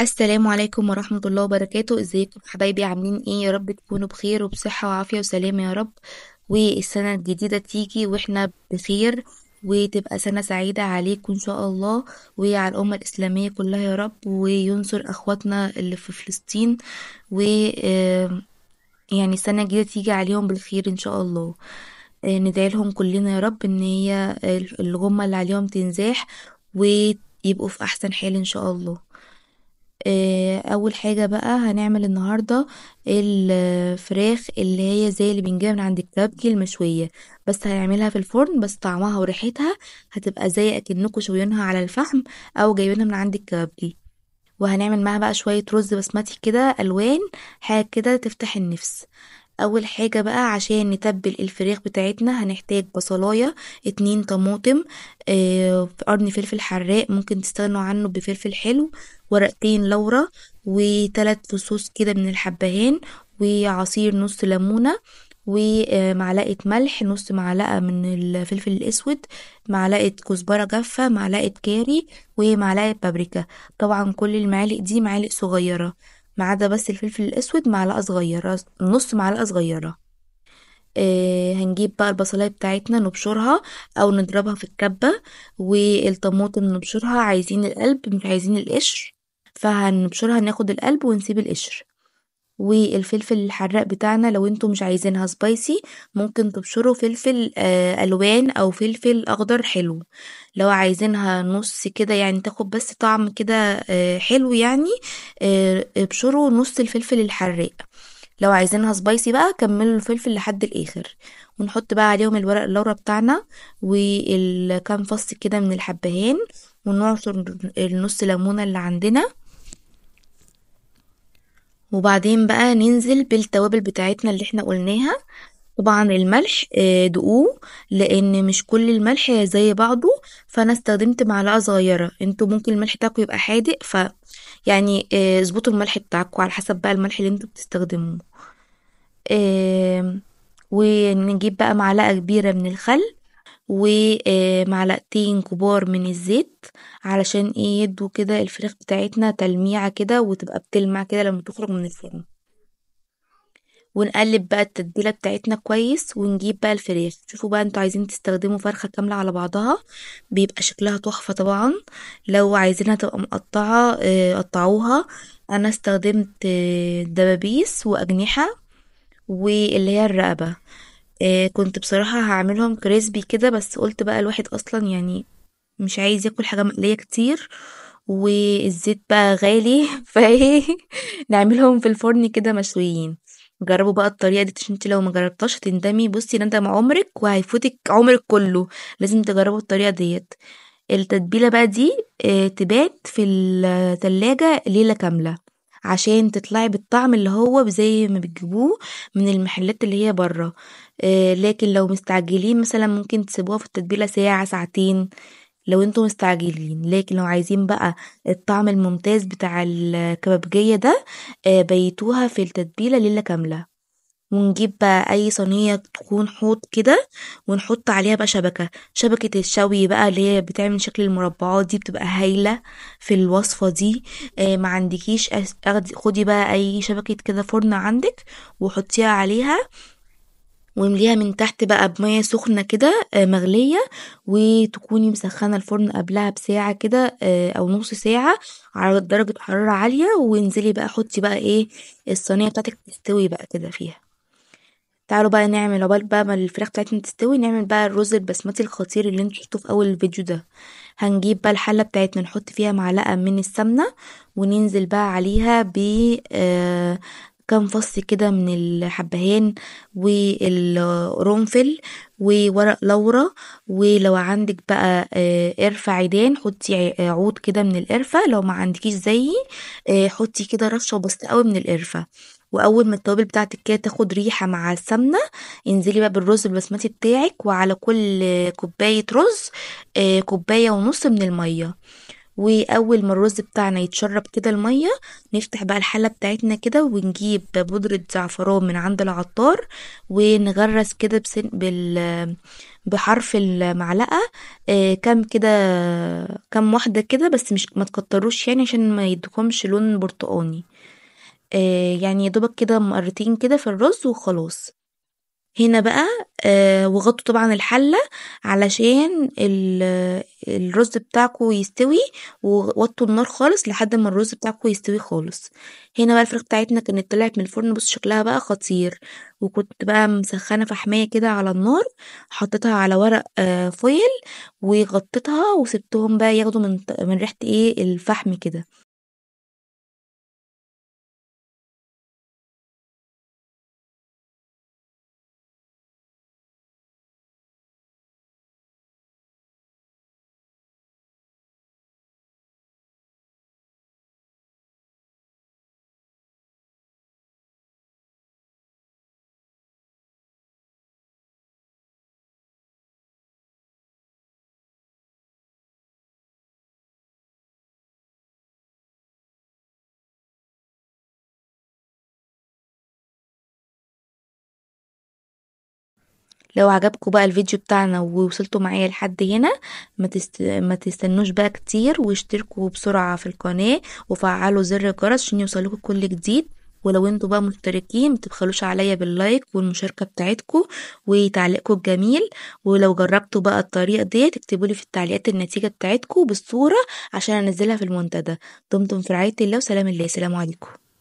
السلام عليكم ورحمة الله وبركاته ازيكم حبايبي عاملين ايه يا رب تكونوا بخير وبصحة وعافية وسلام يا رب والسنة الجديدة تيجي واحنا بخير وتبقى سنة سعيدة عليكم ان شاء الله وعلى الأمة الإسلامية كلها يا رب وينصر اخواتنا اللي في فلسطين و آه، يعني السنة الجديدة تيجي عليهم بالخير ان شاء الله آه، ندعي لهم كلنا يا رب ان هي الغمة اللي عليهم تنزاح ويبقوا في احسن حال ان شاء الله آه، اول حاجة بقى هنعمل النهاردة الفراخ اللي هي زي اللي بنجيبها من عند الكبابجي المشوية بس هنعملها في الفرن بس طعمها وريحتها هتبقى زي اكنكم شوينها على الفحم او جايبينها من عند الكبابجي وهنعمل معاها بقى شوية رز بسمتي كده الوان حاجة كده تفتح النفس اول حاجه بقى عشان نتبل الفراخ بتاعتنا هنحتاج بصلايه اتنين طماطم آه قرن فلفل حراق ممكن تستغنوا عنه بفلفل حلو ورقتين لورا وتلات فصوص كده من الحبهان وعصير نص ليمونه ومعلقه ملح نص معلقه من الفلفل الاسود معلقه كزبره جافه معلقه كاري ومعلقه بابريكا طبعا كل المعالق دي معالق صغيره ما عدا بس الفلفل الاسود معلقه صغيره نص معلقه صغيره آه هنجيب بقى البصلايه بتاعتنا نبشرها او نضربها في الكبه والطماطم نبشرها عايزين القلب مش عايزين القشر فهنبشرها ناخد القلب ونسيب القشر والفلفل الحراق بتاعنا لو انتوا مش عايزينها سبايسي ممكن تبشروا فلفل آه الوان او فلفل اخضر حلو لو عايزينها نص كده يعني تاخد بس طعم كده آه حلو يعني آه ابشروا نص الفلفل الحراق لو عايزينها سبايسي بقى كملوا الفلفل لحد الاخر ونحط بقى عليهم الورق اللورا بتاعنا والكام فص كده من الحبهان ونعصر النص ليمونه اللي عندنا وبعدين بقى ننزل بالتوابل بتاعتنا اللي احنا قلناها طبعا الملح آه، دقوه لان مش كل الملح زي بعضه فانا استخدمت معلقه صغيره انتوا ممكن الملح بتاعكم يبقى حادق ف يعني آه، اظبطوا الملح بتاعكم على حسب بقى الملح اللي انتوا بتستخدموه ونجيب بقى معلقه كبيره من الخل ومعلقتين كبار من الزيت علشان ايه يدوا كده الفراخ بتاعتنا تلميعة كده وتبقى بتلمع كده لما تخرج من الفرن ونقلب بقى التتبيله بتاعتنا كويس ونجيب بقى الفراخ شوفوا بقى انتوا عايزين تستخدموا فرخه كامله على بعضها بيبقى شكلها تحفه طبعا لو عايزينها تبقى مقطعه آه، قطعوها انا استخدمت آه، دبابيس واجنحه واللي هي الرقبه آه كنت بصراحة هعملهم كريسبي كده بس قلت بقى الواحد اصلا يعني مش عايز ياكل حاجة مقلية كتير والزيت بقى غالي فايه نعملهم في الفرن كده مشويين جربوا بقى الطريقه دي عشان انت لو ما جربتهاش هتندمي بصي ندم عمرك وهيفوتك عمرك كله لازم تجربوا الطريقه ديت التتبيله بقى دي آه، تبات في التلاجة ليله كامله عشان تطلعي بالطعم اللي هو زي ما بتجيبوه من المحلات اللي هي بره آه، لكن لو مستعجلين مثلا ممكن تسيبوها في التتبيله ساعه ساعتين لو انتوا مستعجلين لكن لو عايزين بقى الطعم الممتاز بتاع الكبابجيه ده آه، بيتوها في التتبيله ليله كامله ونجيب بقى اي صينيه تكون حوض كده ونحط عليها بقى شبكه شبكه الشوي بقى اللي هي بتعمل شكل المربعات دي بتبقى هايله في الوصفه دي آه ما عندكيش خدي بقى اي شبكه كده فرن عندك وحطيها عليها وامليها من تحت بقى بميه سخنه كده آه، مغليه وتكوني مسخنه الفرن قبلها بساعه كده آه، او نص ساعه على درجه حراره عاليه وانزلي بقى حطي بقى ايه الصينيه بتاعتك تستوي بقى كده فيها تعالوا بقى نعمل عقبال بقى ما الفراخ بتاعتنا تستوي نعمل بقى الرز البسمتي الخطير اللي انتوا شفتوه في اول الفيديو ده هنجيب بقى الحله بتاعتنا نحط فيها معلقه من السمنه وننزل بقى عليها ب آه، كام فص كده من الحبهان والقرنفل وورق لورا ولو عندك بقى آه، قرفة عيدان حطي عود كده من القرفة لو ما عندكيش زيي آه، حطي كده رشة بسيطة قوي من القرفة واول ما التوابل بتاعتك كده تاخد ريحه مع السمنه انزلي بقى بالرز البسمتي بتاعك وعلى كل كوبايه رز آه، كوبايه ونص من الميه واول ما الرز بتاعنا يتشرب كده الميه نفتح بقى الحله بتاعتنا كده ونجيب بودره زعفران من عند العطار ونغرس كده بسن بال بحرف المعلقه كم آه، كام كده كام واحده كده بس مش ما تكتروش يعني عشان ما يدكمش لون برتقاني آه، يعني يا دوبك كده مرتين كده في الرز وخلاص هنا بقى آه، وغطوا طبعا الحلة علشان الرز بتاعكو يستوي ووطوا النار خالص لحد ما الرز بتاعكو يستوي خالص هنا بقى الفراخ بتاعتنا كانت طلعت من الفرن بص شكلها بقى خطير وكنت بقى مسخنة فحمية كده على النار حطيتها على ورق آه، فويل وغطيتها وسبتهم بقى ياخدوا من من ريحة ايه الفحم كده لو عجبكم بقى الفيديو بتاعنا ووصلتوا معايا لحد هنا ما, تست... ما تستنوش بقى كتير واشتركوا بسرعة في القناة وفعلوا زر الجرس عشان يوصلكم كل جديد ولو انتوا بقى مشتركين متبخلوش عليا باللايك والمشاركة بتاعتكم وتعليقكم الجميل ولو جربتوا بقى الطريقة دي تكتبوا لي في التعليقات النتيجة بتاعتكم بالصورة عشان انزلها في المنتدى دمتم في رعاية الله وسلام الله سلام عليكم